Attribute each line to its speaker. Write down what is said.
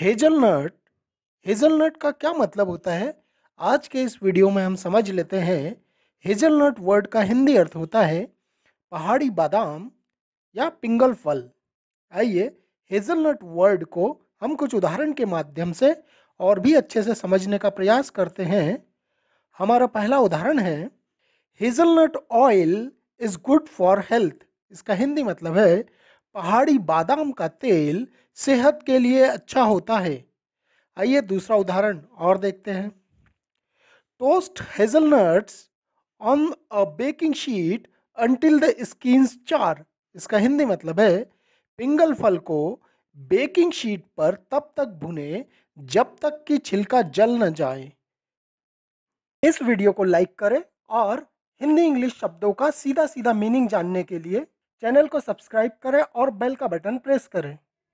Speaker 1: hazelnut hazelnut का क्या मतलब होता है आज के इस वीडियो में हम समझ लेते हैं हेजलनट वर्ड का हिंदी अर्थ होता है पहाड़ी बादाम या पिंगल फल आइए हेजलनट वर्ड को हम कुछ उदाहरण के माध्यम से और भी अच्छे से समझने का प्रयास करते हैं हमारा पहला उदाहरण है hazelnut oil is good for health इसका हिंदी मतलब है पहाड़ी बादाम का तेल सेहत के लिए अच्छा होता है आइए दूसरा उदाहरण और देखते हैं toast hazelnuts on a baking sheet until the skins char इसका हिंदी मतलब है पिंगल फल को बेकिंग शीट पर तब तक भुने जब तक कि छिलका जल न जाए इस वीडियो को लाइक करें और हिंदी इंग्लिश शब्दों का सीधा सीधा मीनिंग जानने के लिए चैनल को सब्सक्राइब करें और बेल का बटन प्रेस करें